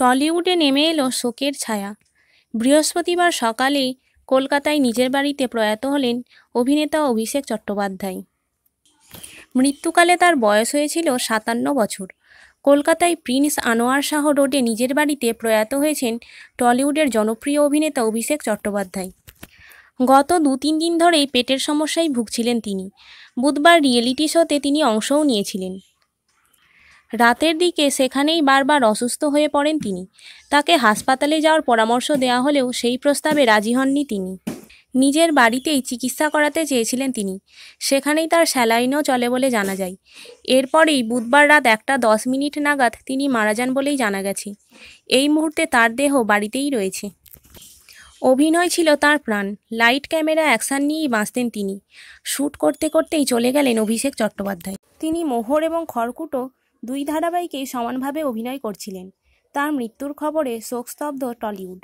টলিউডে নেমে এলো শোকের ছায়া বৃহস্পতিবার সকালে কলকাতায় নিজের বাড়িতে প্রয়াত হলেন অভিনেতা অভিষেক চট্টোপাধ্যায় মৃত্যুকালে তার বয়স হয়েছিল সাতান্ন বছর কলকাতায় প্রিন্স আনোয়ার শাহ রোডে নিজের বাড়িতে প্রয়াত হয়েছেন টলিউডের জনপ্রিয় অভিনেতা অভিষেক চট্টোপাধ্যায় গত দু তিন দিন ধরেই পেটের সমস্যায় ভুগছিলেন তিনি বুধবার রিয়েলিটি শোতে তিনি অংশও নিয়েছিলেন রাতের দিকে সেখানেই বারবার অসুস্থ হয়ে পড়েন তিনি তাকে হাসপাতালে যাওয়ার পরামর্শ দেওয়া হলেও সেই প্রস্তাবে রাজি হননি তিনি নিজের বাড়িতেই চিকিৎসা করাতে চেয়েছিলেন তিনি সেখানেই তার স্যালাইনও চলে বলে জানা যায় এরপরেই বুধবার রাত একটা দশ মিনিট নাগাদ তিনি মারা যান বলেই জানা গেছে এই মুহূর্তে তার দেহ বাড়িতেই রয়েছে অভিনয় ছিল তার প্রাণ লাইট ক্যামেরা অ্যাকশান নিয়েই বাঁচতেন তিনি শ্যুট করতে করতেই চলে গেলেন অভিষেক চট্টোপাধ্যায় তিনি মোহর এবং খড়কুটো দুই ধারাবাহিকেই সমানভাবে অভিনয় করছিলেন তাঁর মৃত্যুর খবরে শোকস্তব্ধ টলিউড